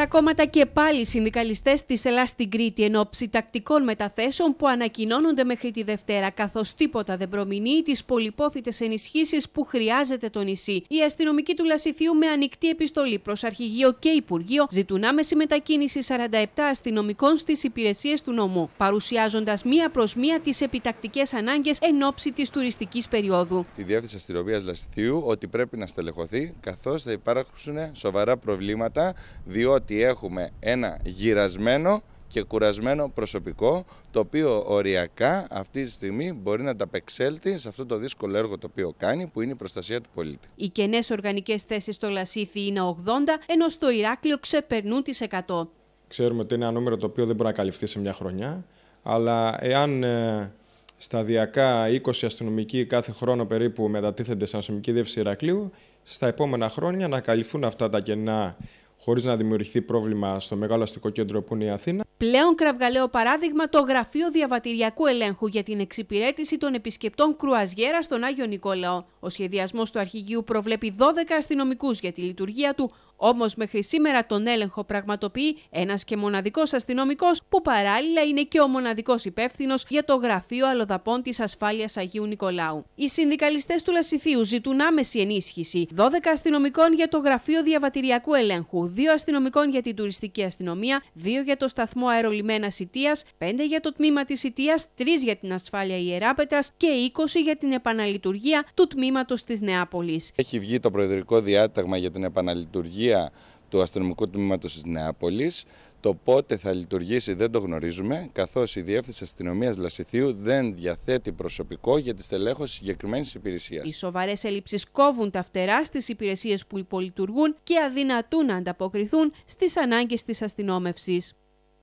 τέσσερα κόμματα και πάλι συνδικαλιστές της Ελλάς στην Κρήτη εν ώψη τακτικών μεταθέσεων που ανακοινώνονται μέχρι τη Δευτέρα, καθώς τίποτα δεν προμηνύει τις πολυπόθητε ενισχύσεις που χρειάζεται το νησί. Οι αστυνομικοί του Λασιθίου με ανοιχτή επιστολή προς Αρχηγείο και Υπουργείο ζητούν άμεση μετακίνηση 47 αστυνομικών στις υπηρεσίες του νομού, παρουσιάζοντας μία προς μία τις επιτακτικές ανάγκες εν ώψη της τουριστικής περίοδου. Τη Διεύθυνση Αστυνομίας Λασιθίου ότι πρέπει να στελεχωθεί καθώς θα υπάρξουν σοβαρά προβλήματα διότι ότι έχουμε ένα γυρασμένο και κουρασμένο προσωπικό, το οποίο οριακά αυτή τη στιγμή μπορεί να ταπεξέλθει σε αυτό το δύσκολο έργο το οποίο κάνει, που είναι η προστασία του πολίτη. Οι κενές οργανικές θέσεις στο Λασίθι είναι 80, ενώ στο Ηράκλειο ξεπερνούν τις 100. Ξέρουμε ότι είναι ένα νούμερο το οποίο δεν μπορεί να καλυφθεί σε μια χρονιά, αλλά εάν ε, σταδιακά 20 αστυνομικοί κάθε χρόνο περίπου μετατίθενται σε αστυνομική διεύθυνση Ηρακλείου, στα επόμενα χρόνια να καλυφθούν αυτά τα κενά χωρίς να δημιουργηθεί πρόβλημα στο μεγάλο αστικό κέντρο που είναι η Αθήνα. Πλέον κραυγαλαίο παράδειγμα το Γραφείο Διαβατηριακού Ελέγχου για την εξυπηρέτηση των επισκεπτών κρουαζιέρα στον Άγιο Νικόλαο. Ο σχεδιασμός του αρχηγείου προβλέπει 12 αστυνομικούς για τη λειτουργία του, Όμως, μέχρι σήμερα τον έλεγχο πραγματοποιεί ένας και μοναδικός αστυνομικός, που παράλληλα είναι και ο μοναδικός υπεύθυνος για το γραφείο Αλοδαπών της ασφάλειας Αγίου Νικολάου. Οι συνδικαλιστές του Λασιθίου ζητούν άμεση ενίσχυση 12 αστυνομικών για το γραφείο διαβατηριακού ελέγχου, 2 αστυνομικών για την τουριστική αστυνομία, 2 για το σταθμό αερολιμένα Ιτία, 5 για το τμήμα της Ιτία, 3 για την ασφάλεια Ιεράπετρας και 20 για την επαναλειτουργία του τμήματος της Νεάπολης. Έχει βγει το προεδρικό διάταγμα για την επαναλειτουργία του αστυνομικού τμήματος της Νεάπολης. Το πότε θα λειτουργήσει δεν το γνωρίζουμε, καθώς η Διεύθυνση Αστυνομίας Λασιθίου δεν διαθέτει προσωπικό για τη στελέχωση συγκεκριμένης υπηρεσίας. Οι σοβαρές ελλείψεις κόβουν τα φτερά στις υπηρεσίες που υπολειτουργούν και αδυνατούν να ανταποκριθούν στις ανάγκες της αστυνόμευσης.